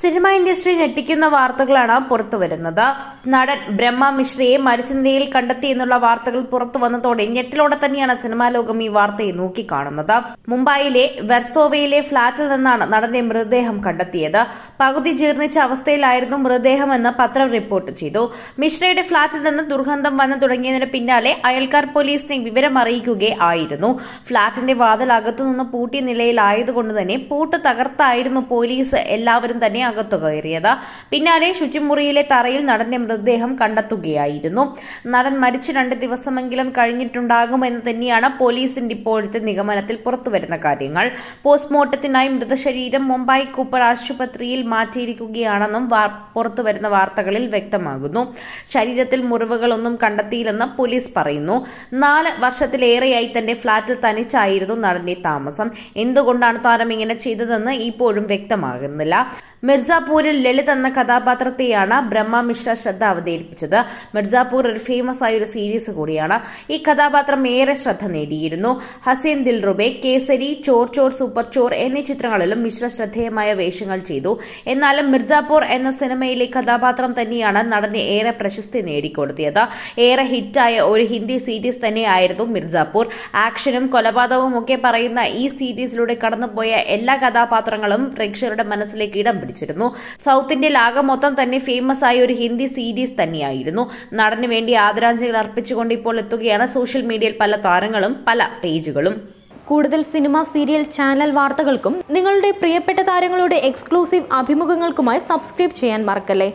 cinema industry ഞെട്ടിക്കുന്ന വാർത്തകളാണ് പുറത്തുവരുന്നത് നടൻ ബ്രഹ്മ മിശ്രയെ മരിച്ച നിലയിൽ കണ്ടെത്തിയെന്നുള്ള വാർത്തകൾ പുറത്തു വന്നതോടെ ഞെട്ടിലൂടെ തന്നെയാണ് സിനിമാ ലോകം ഈ വാർത്തയെ നോക്കിക്കാണുന്നത് മുംബൈയിലെ വെർസോവയിലെ ഫ്ളാറ്റിൽ നിന്നാണ് നടന്റെ മൃതദേഹം കണ്ടെത്തിയത് പകുതി ജീർണിച്ച അവസ്ഥയിലായിരുന്നു മൃതദേഹമെന്ന് പത്രം റിപ്പോർട്ട് ചെയ്തു മിശ്രയുടെ ഫ്ളാറ്റിൽ നിന്ന് ദുർഗന്ധം വന്നു തുടങ്ങിയതിന് പിന്നാലെ അയൽക്കാർ പോലീസിനെ വിവരം അറിയിക്കുകയായിരുന്നു ഫ്ളാറ്റിന്റെ വാതിൽ അകത്തുനിന്ന് പൂട്ടിയ നിലയിലായതുകൊണ്ട് തന്നെ പൂട്ട് തകർത്തായിരുന്നു പോലീസ് എല്ലാവരും തന്നെ തന്നെ അകത്തു കയറിയത് പിന്നാലെ ശുചിമുറിയിലെ തറയിൽ നടന്റെ മൃതദേഹം കണ്ടെത്തുകയായിരുന്നു നടൻ മരിച്ചു രണ്ട് ദിവസമെങ്കിലും കഴിഞ്ഞിട്ടുണ്ടാകുമെന്ന് തന്നെയാണ് പോലീസിന്റെ ഇപ്പോഴത്തെ നിഗമനത്തിൽ പുറത്തുവരുന്ന കാര്യങ്ങൾ പോസ്റ്റ്മോർട്ടത്തിനായി മൃതശരീരം മുംബൈ കൂപ്പർ ആശുപത്രിയിൽ മാറ്റിയിരിക്കുകയാണെന്നും പുറത്തുവരുന്ന വാർത്തകളിൽ വ്യക്തമാകുന്നു ശരീരത്തിൽ മുറിവുകളൊന്നും കണ്ടെത്തിയില്ലെന്ന് പോലീസ് പറയുന്നു നാല് വർഷത്തിലേറെയായി തന്റെ ഫ്ളാറ്റിൽ തനിച്ചായിരുന്നു നടന്റെ താമസം എന്തുകൊണ്ടാണ് താരം ഇങ്ങനെ ചെയ്തതെന്ന് ഇപ്പോഴും വ്യക്തമാകുന്നില്ല മിർസാപൂരിൽ ലളിത് എന്ന കഥാപാത്രത്തെയാണ് ബ്രഹ്മ മിശ്ര ശ്രദ്ധ അവതരിപ്പിച്ചത് മിർസാപൂർ ഒരു ഫേമസ് ആയ ഒരു സീരീസ് കൂടിയാണ് ഈ കഥാപാത്രം ഏറെ ശ്രദ്ധ നേടിയിരുന്നു ഹസീൻ ദിൽറുബെ കേസരി ചോർ ചോർ സൂപ്പർ ചോർ എന്നീ ചിത്രങ്ങളിലും മിശ്ര ശ്രദ്ധേയമായ വേഷങ്ങൾ ചെയ്തു എന്നാലും മിർസാപൂർ എന്ന സിനിമയിലെ കഥാപാത്രം തന്നെയാണ് നടനെ ഏറെ പ്രശസ്തി നേടിക്കൊടുത്തിയത് ഏറെ ഹിറ്റായ ഒരു ഹിന്ദി സീരീസ് തന്നെയായിരുന്നു മിർസാപൂർ ആക്ഷനും കൊലപാതകവും ഒക്കെ പറയുന്ന ഈ സീരീസിലൂടെ കടന്നുപോയ എല്ലാ കഥാപാത്രങ്ങളും പ്രേക്ഷകരുടെ മനസ്സിലേക്ക് ഇടം പിടിച്ചു അഭിനയിച്ചിരുന്നു സൗത്ത് ഇന്ത്യയിൽ ആകെ മൊത്തം തന്നെ ഫേമസ് ആയ ഒരു ഹിന്ദി സീരീസ് തന്നെയായിരുന്നു നടന് വേണ്ടി ആദരാഞ്ജലികൾ അർപ്പിച്ചുകൊണ്ട് ഇപ്പോൾ എത്തുകയാണ് സോഷ്യൽ മീഡിയയിൽ പല താരങ്ങളും പല പേജുകളും കൂടുതൽ സിനിമ സീരിയൽ ചാനൽ വാർത്തകൾക്കും നിങ്ങളുടെ പ്രിയപ്പെട്ട താരങ്ങളുടെ എക്സ്ക്ലൂസീവ് അഭിമുഖങ്ങൾക്കുമായി സബ്സ്ക്രൈബ് ചെയ്യാൻ മറക്കല്ലേ